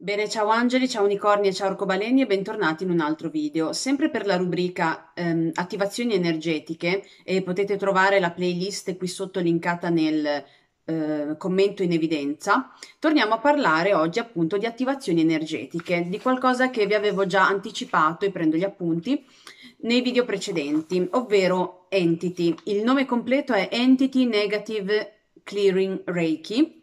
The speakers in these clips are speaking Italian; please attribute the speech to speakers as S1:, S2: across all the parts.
S1: Bene, ciao Angeli, ciao Unicorni e ciao arcobaleni e bentornati in un altro video. Sempre per la rubrica ehm, attivazioni energetiche e eh, potete trovare la playlist qui sotto linkata nel eh, commento in evidenza, torniamo a parlare oggi appunto di attivazioni energetiche, di qualcosa che vi avevo già anticipato e prendo gli appunti nei video precedenti, ovvero Entity. Il nome completo è Entity Negative Clearing Reiki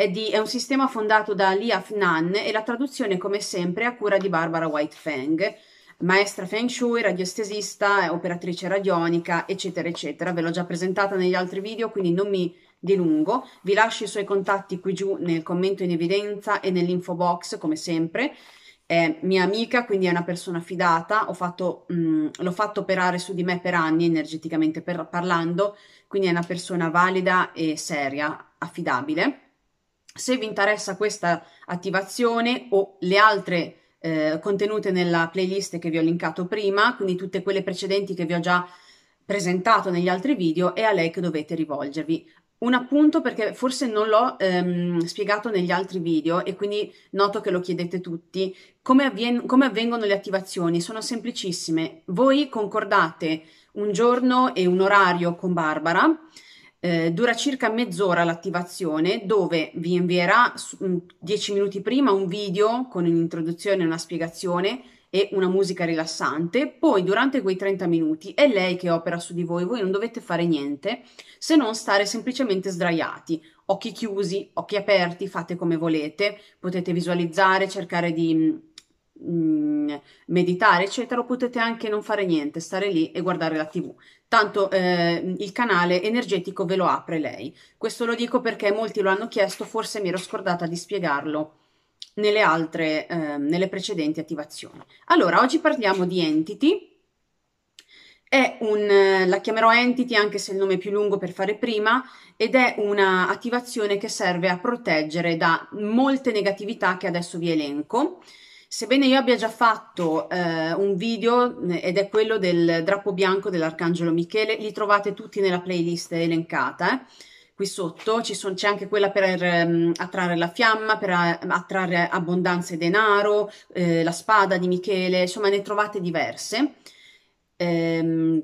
S1: è, di, è, un sistema fondato da Liaf Nan e la traduzione, come sempre, è a cura di Barbara White Feng, maestra feng shui, radiestesista, operatrice radionica, eccetera, eccetera. Ve l'ho già presentata negli altri video, quindi non mi dilungo. Vi lascio i suoi contatti qui giù nel commento in evidenza e nell'info box, come sempre. È mia amica, quindi è una persona fidata. Fatto, mh, mm, l'ho fatto operare su di me per anni, energeticamente per, parlando, quindi è una persona valida e seria, affidabile se vi interessa questa attivazione o le altre eh, contenute nella playlist che vi ho linkato prima, quindi tutte quelle precedenti che vi ho già presentato negli altri video, è a lei che dovete rivolgervi. Un appunto perché forse non l'ho ehm, spiegato negli altri video e quindi noto che lo chiedete tutti. Come, avvien- come avvengono le attivazioni? Sono semplicissime. Voi concordate un giorno e un orario con Barbara eh, dura circa mezz'ora l'attivazione dove vi invierà su, 10 mm, minuti prima un video con un'introduzione, una spiegazione e una musica rilassante, poi durante quei 30 minuti è lei che opera su di voi, voi non dovete fare niente se non stare semplicemente sdraiati, occhi chiusi, occhi aperti, fate come volete, potete visualizzare, cercare di mh, mm, mm, meditare, eccetera, o potete anche non fare niente, stare lì e guardare la TV tanto eh, il canale energetico ve lo apre lei. Questo lo dico perché molti lo hanno chiesto, forse mi ero scordata di spiegarlo nelle altre, eh, nelle precedenti attivazioni. Allora, oggi parliamo di Entity. È un, la chiamerò Entity anche se il nome è più lungo per fare prima, ed è un'attivazione che serve a proteggere da molte negatività che adesso vi elenco. Sebbene io abbia già fatto eh, un video eh, ed è quello del drappo bianco dell'Arcangelo Michele, li trovate tutti nella playlist elencata. Eh. Qui sotto c'è anche quella per ehm, attrarre la fiamma, per a, eh, attrarre abbondanza e denaro, eh, la spada di Michele, insomma ne trovate diverse. Ehm,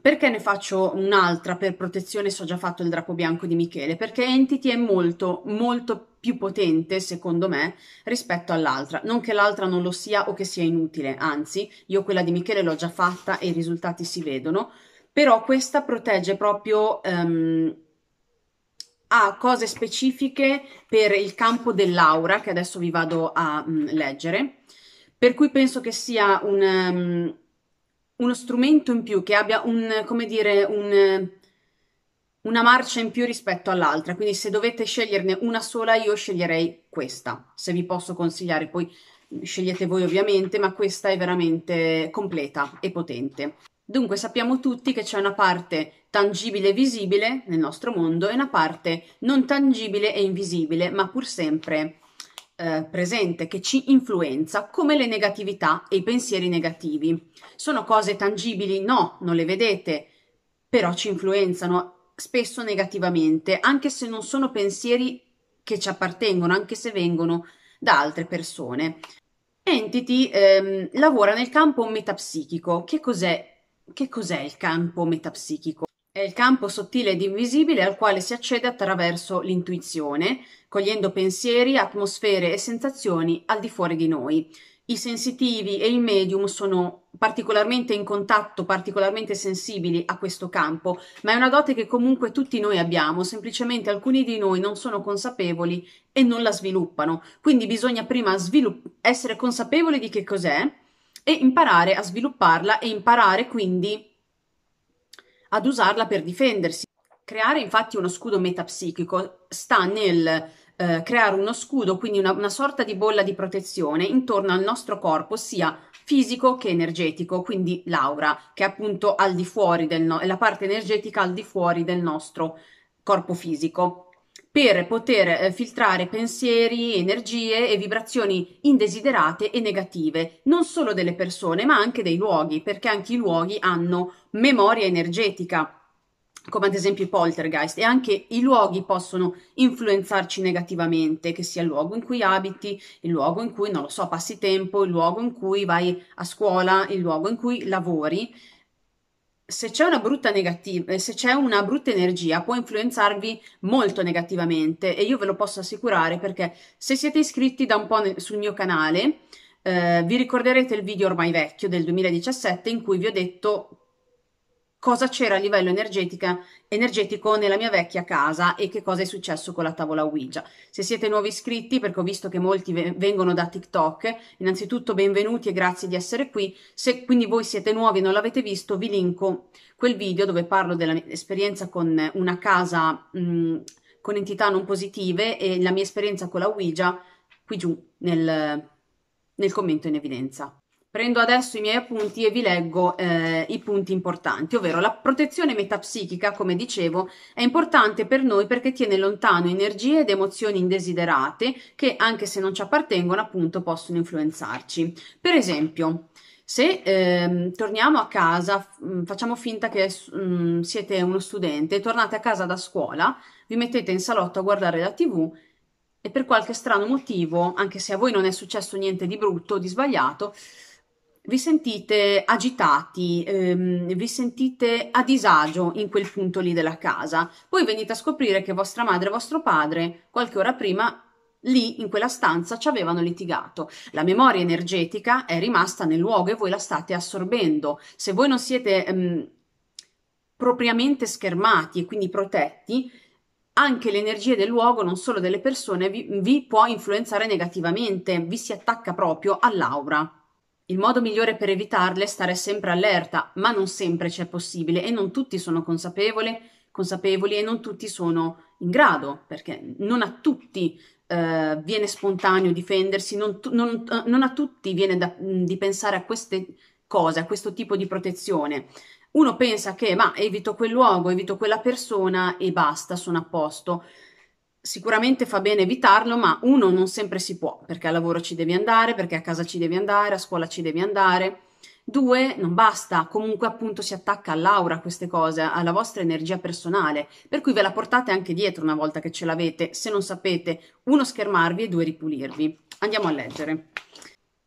S1: perché ne faccio un'altra per protezione? se ho già fatto il drappo bianco di Michele, perché Entity è molto, molto più potente, secondo me, rispetto all'altra. Non che l'altra non lo sia o che sia inutile, anzi, io quella di Michele l'ho già fatta e i risultati si vedono, però questa protegge proprio um, a cose specifiche per il campo dell'aura, che adesso vi vado a um, leggere, per cui penso che sia un, um, uno strumento in più, che abbia un, come dire, un una marcia in più rispetto all'altra, quindi se dovete sceglierne una sola io sceglierei questa, se vi posso consigliare, poi mm, scegliete voi ovviamente, ma questa è veramente completa e potente. Dunque sappiamo tutti che c'è una parte tangibile e visibile nel nostro mondo e una parte non tangibile e invisibile, ma pur sempre eh, presente, che ci influenza, come le negatività e i pensieri negativi. Sono cose tangibili? No, non le vedete, però ci influenzano spesso negativamente, anche se non sono pensieri che ci appartengono, anche se vengono da altre persone. Entity ehm, lavora nel campo metapsichico. Che cos'è, che cos'è il campo metapsichico? È il campo sottile ed invisibile al quale si accede attraverso l'intuizione, cogliendo pensieri, atmosfere e sensazioni al di fuori di noi i sensitivi e il medium sono particolarmente in contatto, particolarmente sensibili a questo campo, ma è una dote che comunque tutti noi abbiamo, semplicemente alcuni di noi non sono consapevoli e non la sviluppano. Quindi bisogna prima essere consapevoli di che cos'è e imparare a svilupparla e imparare quindi ad usarla per difendersi. Creare infatti uno scudo metapsichico sta nel eh, creare uno scudo, quindi una, una sorta di bolla di protezione intorno al nostro corpo, sia fisico che energetico, quindi l'aura, che è appunto al di fuori del no- la parte energetica al di fuori del nostro corpo fisico per poter eh, filtrare pensieri, energie e vibrazioni indesiderate e negative, non solo delle persone, ma anche dei luoghi, perché anche i luoghi hanno memoria energetica come ad esempio i poltergeist, e anche i luoghi possono influenzarci negativamente, che sia il luogo in cui abiti, il luogo in cui, non lo so, passi tempo, il luogo in cui vai a scuola, il luogo in cui lavori. Se c'è una brutta negativa, eh, se c'è una brutta energia, può influenzarvi molto negativamente e io ve lo posso assicurare perché se siete iscritti da un po' sul mio canale, eh, vi ricorderete il video ormai vecchio del 2017 in cui vi ho detto cosa c'era a livello energetico nella mia vecchia casa e che cosa è successo con la tavola Ouija. Se siete nuovi iscritti, perché ho visto che molti vengono da TikTok, innanzitutto benvenuti e grazie di essere qui. Se quindi voi siete nuovi e non l'avete visto, vi linko quel video dove parlo della mia esperienza con una casa mh, con entità non positive e la mia esperienza con la Ouija qui giù nel, nel commento in evidenza. Prendo adesso i miei appunti e vi leggo eh, i punti importanti, ovvero la protezione metapsichica, come dicevo, è importante per noi perché tiene lontano energie ed emozioni indesiderate che, anche se non ci appartengono, appunto possono influenzarci. Per esempio, se ehm, torniamo a casa, mm, facciamo finta che mh, mm, siete uno studente, tornate a casa da scuola, vi mettete in salotto a guardare la tv e per qualche strano motivo, anche se a voi non è successo niente di brutto o di sbagliato, vi sentite agitati, ehm, vi sentite a disagio in quel punto lì della casa. Poi venite a scoprire che vostra madre e vostro padre, qualche ora prima, lì in quella stanza ci avevano litigato. La memoria energetica è rimasta nel luogo e voi la state assorbendo. Se voi non siete ehm, propriamente schermati e quindi protetti, anche l'energia del luogo, non solo delle persone, vi, vi può influenzare negativamente, vi si attacca proprio all'aura. Il modo migliore per evitarle è stare sempre allerta, ma non sempre c'è possibile e non tutti sono consapevoli, consapevoli e non tutti sono in grado, perché non a tutti eh, viene spontaneo difendersi, non, non, eh, non a tutti viene da, mm, di pensare a queste cose, a questo tipo di protezione. Uno pensa che ma evito quel luogo, evito quella persona e basta, sono a posto sicuramente fa bene evitarlo, ma uno non sempre si può, perché al lavoro ci devi andare, perché a casa ci devi andare, a scuola ci devi andare. Due, non basta, comunque appunto si attacca all'aura queste cose, alla vostra energia personale, per cui ve la portate anche dietro una volta che ce l'avete, se non sapete, uno schermarvi e due ripulirvi. Andiamo a leggere.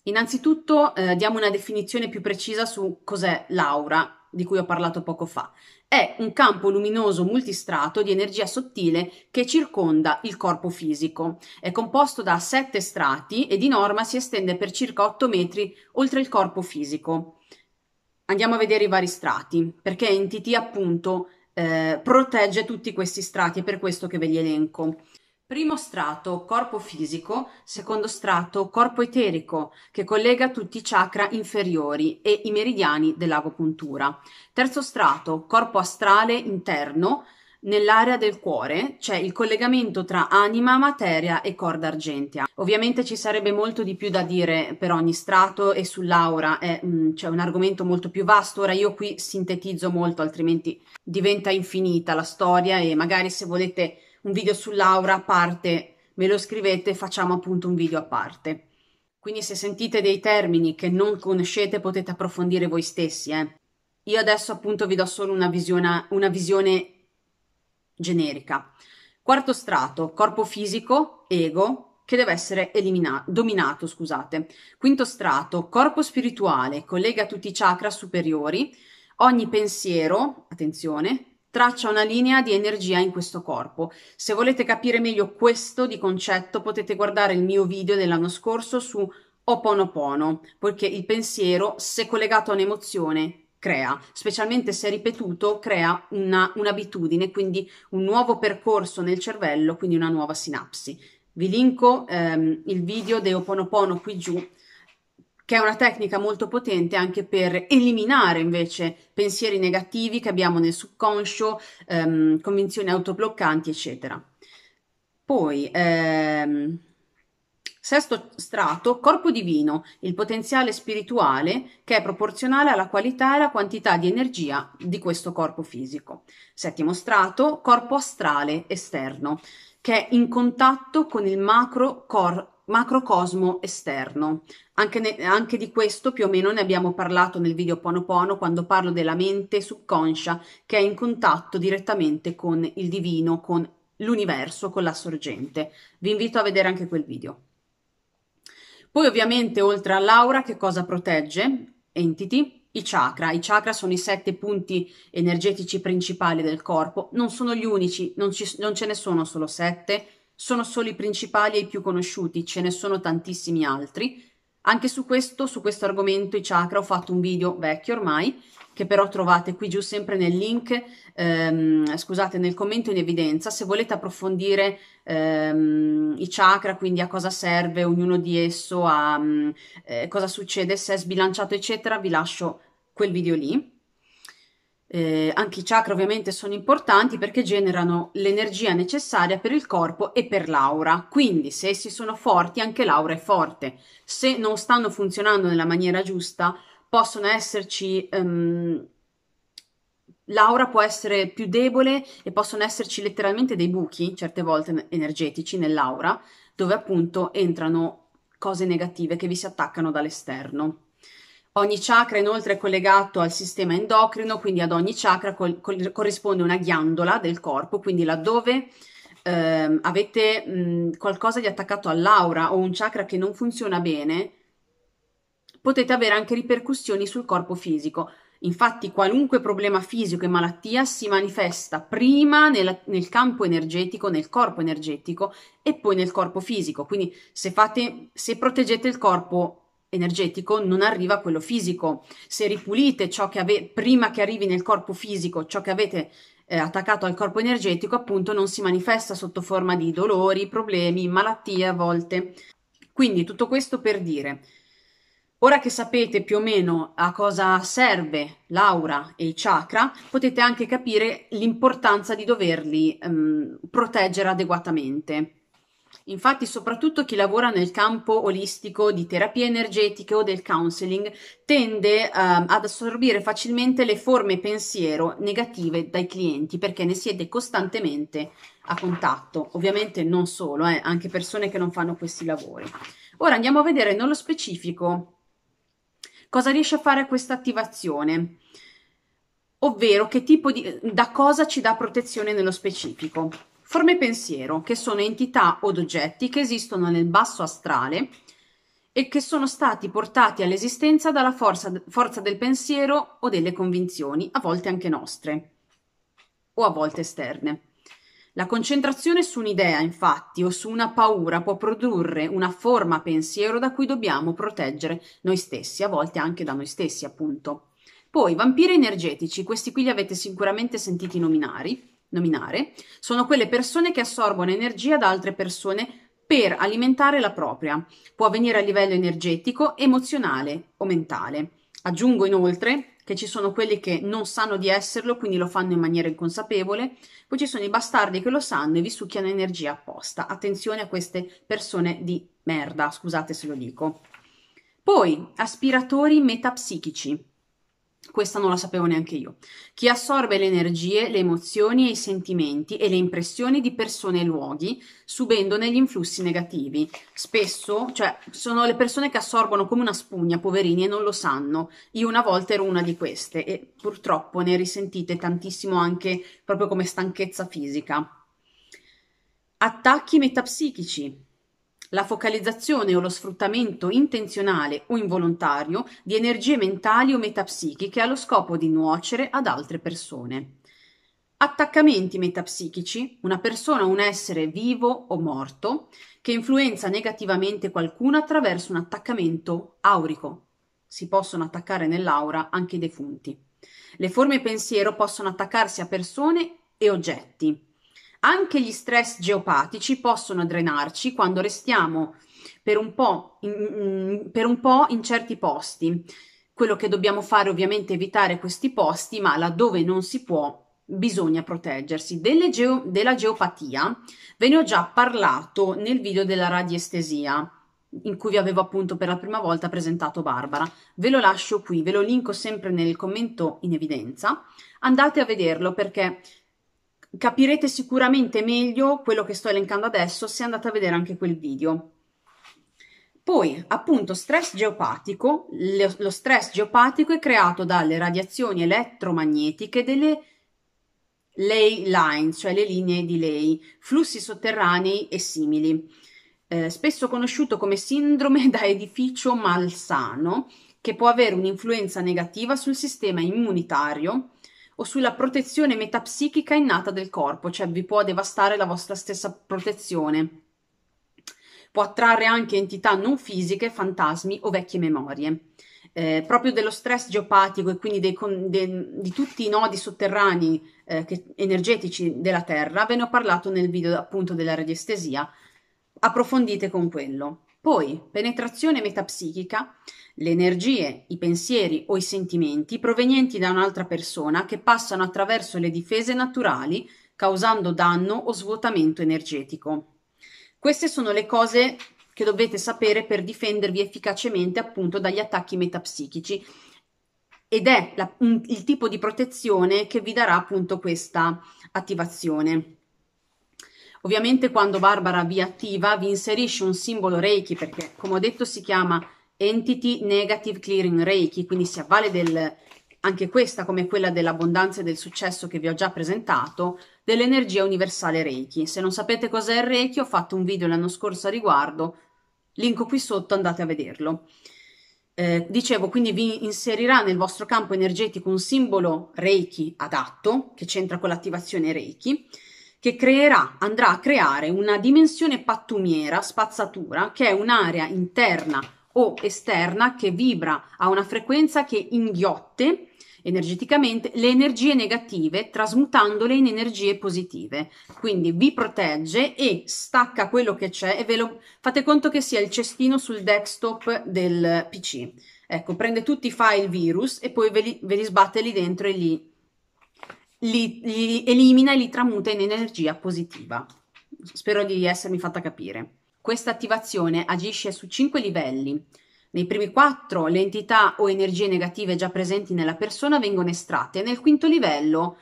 S1: Innanzitutto eh, diamo una definizione più precisa su cos'è l'aura, di cui ho parlato poco fa. È un campo luminoso multistrato di energia sottile che circonda il corpo fisico. È composto da sette strati e di norma si estende per circa 8 metri oltre il corpo fisico. Andiamo a vedere i vari strati, perché Entity appunto eh, protegge tutti questi strati, è per questo che ve li elenco. Primo strato, corpo fisico, secondo strato, corpo eterico, che collega tutti i chakra inferiori e i meridiani dell'agopuntura. Terzo strato, corpo astrale interno, Nell'area del cuore c'è cioè il collegamento tra anima, materia e corda argentea. Ovviamente ci sarebbe molto di più da dire per ogni strato e sull'aura mm, c'è cioè un argomento molto più vasto. Ora io qui sintetizzo molto, altrimenti diventa infinita la storia e magari se volete un video su Laura a parte, me lo scrivete, facciamo appunto un video a parte. Quindi se sentite dei termini che non conoscete potete approfondire voi stessi. Eh. Io adesso appunto vi do solo una visione, una visione generica. Quarto strato, corpo fisico, ego, che deve essere eliminato, dominato, scusate. Quinto strato, corpo spirituale, collega tutti i chakra superiori, ogni pensiero, attenzione, traccia una linea di energia in questo corpo. Se volete capire meglio questo di concetto potete guardare il mio video dell'anno scorso su Oponopono, poiché il pensiero, se collegato a un'emozione, crea, specialmente se ripetuto, crea una, un'abitudine, quindi un nuovo percorso nel cervello, quindi una nuova sinapsi. Vi linko ehm, il video di Oponopono qui giù che è una tecnica molto potente anche per eliminare invece pensieri negativi che abbiamo nel subconscio, ehm, convinzioni autobloccanti, eccetera. Poi, ehm, sesto strato, corpo divino, il potenziale spirituale che è proporzionale alla qualità e alla quantità di energia di questo corpo fisico. Settimo strato, corpo astrale esterno, che è in contatto con il macro cor- macrocosmo esterno. Anche, ne, anche, di questo più o meno ne abbiamo parlato nel video Pono Pono quando parlo della mente subconscia che è in contatto direttamente con il divino, con l'universo, con la sorgente. Vi invito a vedere anche quel video. Poi ovviamente oltre all'aura che cosa protegge? Entity, i chakra. I chakra sono i sette punti energetici principali del corpo, non sono gli unici, non, ci, non ce ne sono solo sette, sono solo i principali e i più conosciuti, ce ne sono tantissimi altri. Anche su questo, su questo argomento, i chakra, ho fatto un video vecchio ormai, che però trovate qui giù sempre nel link, ehm, scusate, nel commento in evidenza, se volete approfondire ehm, i chakra, quindi a cosa serve ognuno di esso, a mm, eh, cosa succede se è sbilanciato, eccetera, vi lascio quel video lì. Eh, anche i chakra ovviamente sono importanti perché generano l'energia necessaria per il corpo e per l'aura. Quindi se essi sono forti, anche l'aura è forte. Se non stanno funzionando nella maniera giusta, possono esserci... Um, l'aura può essere più debole e possono esserci letteralmente dei buchi, certe volte energetici, nell'aura, dove appunto entrano cose negative che vi si attaccano dall'esterno. Ogni chakra inoltre è collegato al sistema endocrino, quindi ad ogni chakra col- col- corrisponde una ghiandola del corpo, quindi laddove ehm, avete mh, qualcosa di attaccato all'aura o un chakra che non funziona bene, potete avere anche ripercussioni sul corpo fisico. Infatti qualunque problema fisico e malattia si manifesta prima nel, nel, campo energetico, nel corpo energetico e poi nel corpo fisico. Quindi se, fate, se proteggete il corpo energetico non arriva a quello fisico. Se ripulite ciò che avete prima che arrivi nel corpo fisico, ciò che avete eh, attaccato al corpo energetico, appunto non si manifesta sotto forma di dolori, problemi, malattie a volte. Quindi tutto questo per dire Ora che sapete più o meno a cosa serve l'aura e i chakra, potete anche capire l'importanza di doverli ehm, proteggere adeguatamente. Infatti, soprattutto chi lavora nel campo olistico di terapie energetiche o del counseling tende um, ad assorbire facilmente le forme pensiero negative dai clienti perché ne siete costantemente a contatto. Ovviamente non solo, eh, anche persone che non fanno questi lavori. Ora andiamo a vedere nello specifico cosa riesce a fare questa attivazione ovvero che tipo di, da cosa ci dà protezione nello specifico. Forme pensiero, che sono entità od oggetti che esistono nel basso astrale e che sono stati portati all'esistenza dalla forza, forza del pensiero o delle convinzioni, a volte anche nostre o a volte esterne. La concentrazione su un'idea, infatti, o su una paura può produrre una forma pensiero da cui dobbiamo proteggere noi stessi, a volte anche da noi stessi, appunto. Poi, vampiri energetici, questi qui li avete sicuramente sentiti nominare, nominare, sono quelle persone che assorbono energia da altre persone per alimentare la propria. Può avvenire a livello energetico, emozionale o mentale. Aggiungo inoltre che ci sono quelli che non sanno di esserlo, quindi lo fanno in maniera inconsapevole, poi ci sono i bastardi che lo sanno e vi succhiano energia apposta. Attenzione a queste persone di merda, scusate se lo dico. Poi, aspiratori metapsichici. Questa non la sapevo neanche io. Chi assorbe le energie, le emozioni e i sentimenti e le impressioni di persone e luoghi, subendone gli influssi negativi. Spesso, cioè, sono le persone che assorbono come una spugna, poverini, e non lo sanno. Io una volta ero una di queste e purtroppo ne risentite tantissimo anche proprio come stanchezza fisica. Attacchi metapsichici la focalizzazione o lo sfruttamento intenzionale o involontario di energie mentali o metapsichiche allo scopo di nuocere ad altre persone. Attaccamenti metapsichici, una persona o un essere vivo o morto, che influenza negativamente qualcuno attraverso un attaccamento aurico. Si possono attaccare nell'aura anche i defunti. Le forme pensiero possono attaccarsi a persone e oggetti. Anche gli stress geopatici possono drenarci quando restiamo per un po' in, mm, per un po in certi posti. Quello che dobbiamo fare ovviamente è evitare questi posti, ma laddove non si può bisogna proteggersi. Geo, della geopatia ve ne ho già parlato nel video della radiestesia, in cui vi avevo appunto per la prima volta presentato Barbara. Ve lo lascio qui, ve lo linko sempre nel commento in evidenza. Andate a vederlo perché capirete sicuramente meglio quello che sto elencando adesso se andate a vedere anche quel video. Poi, appunto, stress geopatico. lo stress geopatico è creato dalle radiazioni elettromagnetiche delle ley lines, cioè le linee di ley, flussi sotterranei e simili. Eh, spesso conosciuto come sindrome da edificio malsano, che può avere un'influenza negativa sul sistema immunitario, o sulla protezione metapsichica innata del corpo, cioè vi può devastare la vostra stessa protezione. Può attrarre anche entità non fisiche, fantasmi o vecchie memorie. Eh, proprio dello stress geopatico e quindi dei, de, di tutti i nodi sotterranei eh, energetici della Terra, ve ne ho parlato nel video appunto della radiestesia, approfondite con quello. Poi, penetrazione metapsichica, le energie, i pensieri o i sentimenti provenienti da un'altra persona che passano attraverso le difese naturali, causando danno o svuotamento energetico. Queste sono le cose che dovete sapere per difendervi efficacemente appunto dagli attacchi metapsichici ed è la, un, il tipo di protezione che vi darà appunto questa attivazione. Ovviamente quando Barbara vi attiva vi inserisce un simbolo Reiki perché come ho detto si chiama Entity Negative Clearing Reiki, quindi si avvale del, anche questa come quella dell'abbondanza e del successo che vi ho già presentato, dell'energia universale Reiki. Se non sapete cos'è il Reiki ho fatto un video l'anno scorso a riguardo, link qui sotto, andate a vederlo. Eh, dicevo, quindi vi inserirà nel vostro campo energetico un simbolo Reiki adatto, che c'entra con l'attivazione Reiki, che creerà, andrà a creare una dimensione pattumiera, spazzatura, che è un'area interna o esterna che vibra a una frequenza che inghiotte energeticamente le energie negative trasmutandole in energie positive. Quindi vi protegge e stacca quello che c'è e ve lo fate conto che sia il cestino sul desktop del PC. Ecco, prende tutti i file virus e poi ve li, ve li sbatte lì dentro e li li, li elimina e li tramuta in energia positiva. Spero di essermi fatta capire. Questa attivazione agisce su cinque livelli. Nei primi quattro le entità o energie negative già presenti nella persona vengono estratte. Nel quinto livello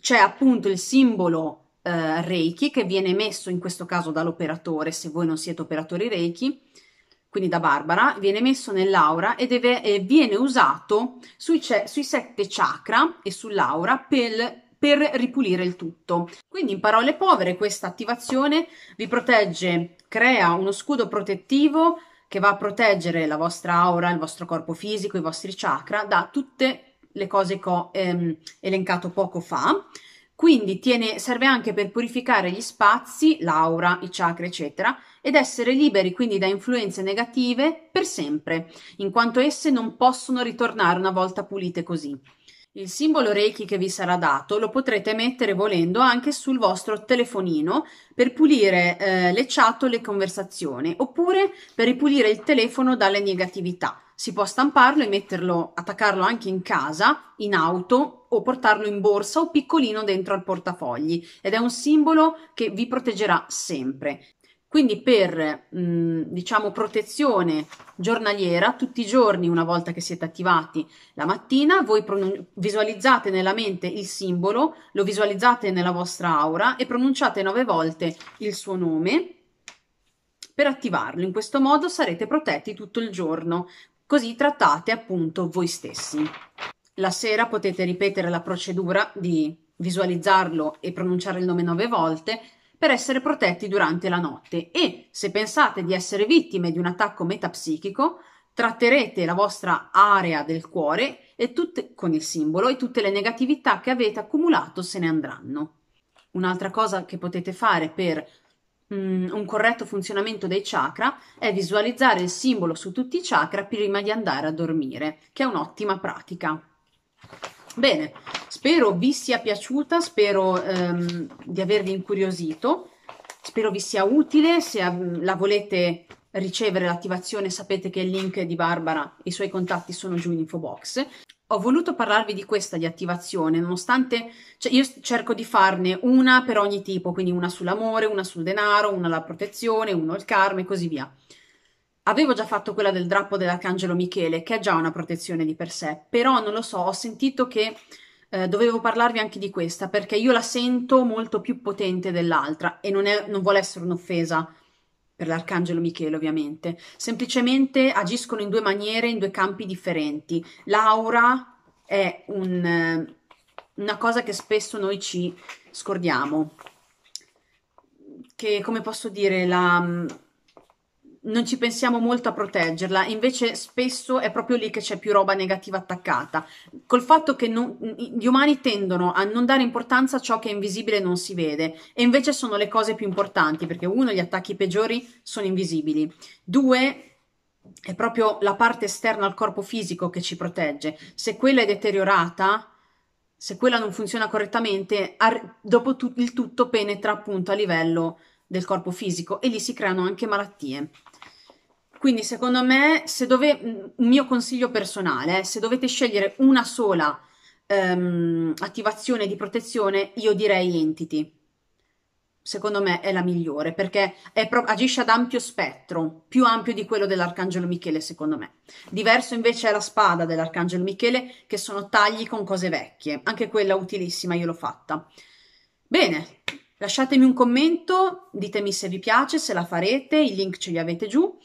S1: c'è appunto il simbolo eh, Reiki che viene emesso in questo caso dall'operatore, se voi non siete operatori Reiki, quindi da Barbara, viene messo nell'aura e deve, eh, viene usato sui, sui sette chakra e sull'aura per per ripulire il tutto. Quindi in parole povere questa attivazione vi protegge, crea uno scudo protettivo che va a proteggere la vostra aura, il vostro corpo fisico, i vostri chakra da tutte le cose che ho ehm, elencato poco fa. Quindi tiene, serve anche per purificare gli spazi, l'aura, i chakra, eccetera, ed essere liberi quindi da influenze negative per sempre, in quanto esse non possono ritornare una volta pulite così. Il simbolo Reiki che vi sarà dato lo potrete mettere volendo anche sul vostro telefonino per pulire eh, le chat o le conversazioni oppure per ripulire il telefono dalle negatività. Si può stamparlo e metterlo, attaccarlo anche in casa, in auto o portarlo in borsa o piccolino dentro al portafogli ed è un simbolo che vi proteggerà sempre. Quindi per mh, mm, diciamo protezione giornaliera, tutti i giorni, una volta che siete attivati la mattina, voi visualizzate nella mente il simbolo, lo visualizzate nella vostra aura e pronunciate nove volte il suo nome per attivarlo. In questo modo sarete protetti tutto il giorno, così trattate appunto voi stessi. La sera potete ripetere la procedura di visualizzarlo e pronunciare il nome nove volte per essere protetti durante la notte e se pensate di essere vittime di un attacco metapsichico, tratterete la vostra area del cuore e tutte, con il simbolo e tutte le negatività che avete accumulato se ne andranno. Un'altra cosa che potete fare per mm, un corretto funzionamento dei chakra è visualizzare il simbolo su tutti i chakra prima di andare a dormire, che è un'ottima pratica. Bene, spero vi sia piaciuta, spero ehm, di avervi incuriosito, spero vi sia utile, se la volete ricevere l'attivazione sapete che il link di Barbara e i suoi contatti sono giù in info box. Ho voluto parlarvi di questa di attivazione, nonostante cioè io cerco di farne una per ogni tipo, quindi una sull'amore, una sul denaro, una alla protezione, uno il karma e così via. Avevo già fatto quella del drappo dell'Arcangelo Michele, che è già una protezione di per sé, però non lo so, ho sentito che eh, dovevo parlarvi anche di questa, perché io la sento molto più potente dell'altra e non, è, non vuole essere un'offesa per l'Arcangelo Michele, ovviamente. Semplicemente agiscono in due maniere, in due campi differenti. L'aura è un, eh, una cosa che spesso noi ci scordiamo, che come posso dire, la non ci pensiamo molto a proteggerla, invece spesso è proprio lì che c'è più roba negativa attaccata. Col fatto che non, gli umani tendono a non dare importanza a ciò che è invisibile e non si vede, e invece sono le cose più importanti, perché uno, gli attacchi peggiori sono invisibili, due, è proprio la parte esterna al corpo fisico che ci protegge. Se quella è deteriorata, se quella non funziona correttamente, dopo tu- il tutto penetra appunto a livello del corpo fisico e lì si creano anche malattie. Quindi secondo me, se dove, mm, un mio consiglio personale, eh, se dovete scegliere una sola ehm, attivazione di protezione, io direi Entity. Secondo me è la migliore perché pro- agisce ad ampio spettro, più ampio di quello dell'Arcangelo Michele, secondo me. Diverso invece è la spada dell'Arcangelo Michele, che sono tagli con cose vecchie. Anche quella utilissima, io l'ho fatta. Bene, Lasciatemi un commento, ditemi se vi piace, se la farete, i link ce li avete giù.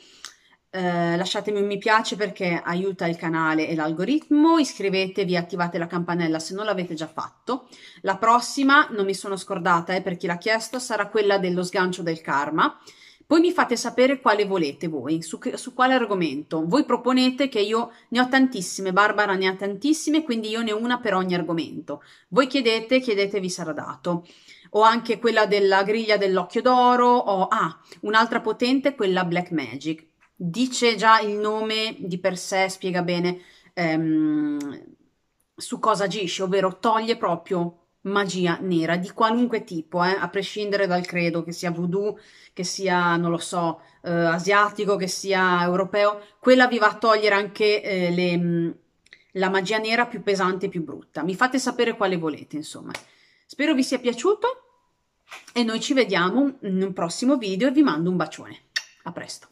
S1: Eh, lasciatemi un mi piace perché aiuta il canale e l'algoritmo, iscrivetevi, attivate la campanella se non l'avete già fatto. La prossima, non mi sono scordata eh, per chi l'ha chiesto, sarà quella dello sgancio del karma. Poi mi fate sapere quale volete voi, su, su quale argomento. Voi proponete che io ne ho tantissime, Barbara ne ha tantissime, quindi io ne ho una per ogni argomento. Voi chiedete, chiedetevi sarà dato. Ho anche quella della griglia dell'occhio d'oro, ho ah, un'altra potente, quella Black Magic. Dice già il nome di per sé, spiega bene ehm, su cosa agisce, ovvero toglie proprio magia nera di qualunque tipo, eh, a prescindere dal credo, che sia voodoo, che sia, non lo so, eh, asiatico, che sia europeo, quella vi va a togliere anche eh, le, mm, la magia nera più pesante e più brutta. Mi fate sapere quale volete, insomma. Spero vi sia piaciuto e noi ci vediamo in un prossimo video e vi mando un bacione. A presto!